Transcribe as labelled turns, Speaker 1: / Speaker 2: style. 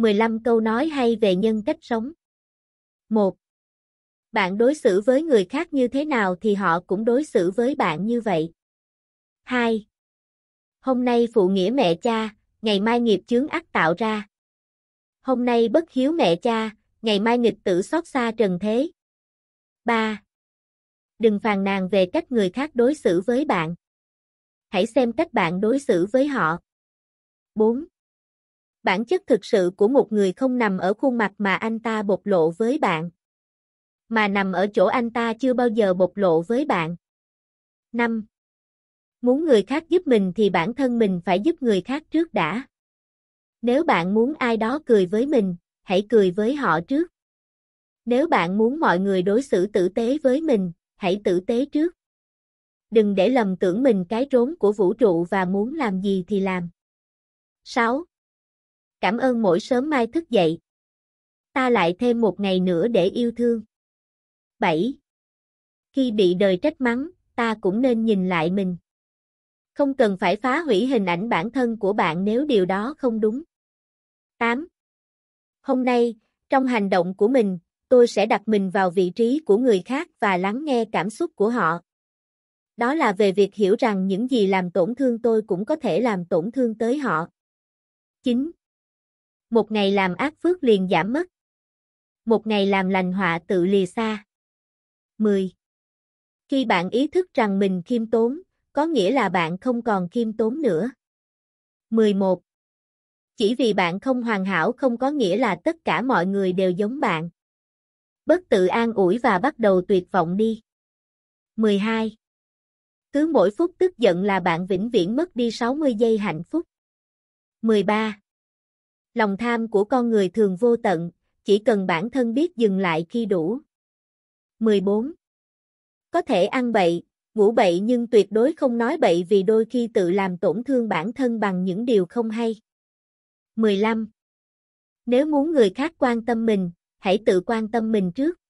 Speaker 1: 15 câu nói hay về nhân cách sống. 1. Bạn đối xử với người khác như thế nào thì họ cũng đối xử với bạn như vậy. 2. Hôm nay phụ nghĩa mẹ cha, ngày mai nghiệp chướng ác tạo ra. Hôm nay bất hiếu mẹ cha, ngày mai nghịch tử xót xa trần thế. 3. Đừng phàn nàn về cách người khác đối xử với bạn. Hãy xem cách bạn đối xử với họ. 4 bản chất thực sự của một người không nằm ở khuôn mặt mà anh ta bộc lộ với bạn, mà nằm ở chỗ anh ta chưa bao giờ bộc lộ với bạn. 5. Muốn người khác giúp mình thì bản thân mình phải giúp người khác trước đã. Nếu bạn muốn ai đó cười với mình, hãy cười với họ trước. Nếu bạn muốn mọi người đối xử tử tế với mình, hãy tử tế trước. Đừng để lầm tưởng mình cái rốn của vũ trụ và muốn làm gì thì làm. 6. Cảm ơn mỗi sớm mai thức dậy. Ta lại thêm một ngày nữa để yêu thương. 7. Khi bị đời trách mắng, ta cũng nên nhìn lại mình. Không cần phải phá hủy hình ảnh bản thân của bạn nếu điều đó không đúng. 8. Hôm nay, trong hành động của mình, tôi sẽ đặt mình vào vị trí của người khác và lắng nghe cảm xúc của họ. Đó là về việc hiểu rằng những gì làm tổn thương tôi cũng có thể làm tổn thương tới họ. 9. Một ngày làm ác phước liền giảm mất. Một ngày làm lành họa tự lìa xa. 10. Khi bạn ý thức rằng mình khiêm tốn, có nghĩa là bạn không còn khiêm tốn nữa. 11. Chỉ vì bạn không hoàn hảo không có nghĩa là tất cả mọi người đều giống bạn. Bất tự an ủi và bắt đầu tuyệt vọng đi. 12. Cứ mỗi phút tức giận là bạn vĩnh viễn mất đi 60 giây hạnh phúc. 13. Lòng tham của con người thường vô tận, chỉ cần bản thân biết dừng lại khi đủ. 14. Có thể ăn bậy, ngủ bậy nhưng tuyệt đối không nói bậy vì đôi khi tự làm tổn thương bản thân bằng những điều không hay. 15. Nếu muốn người khác quan tâm mình, hãy tự quan tâm mình trước.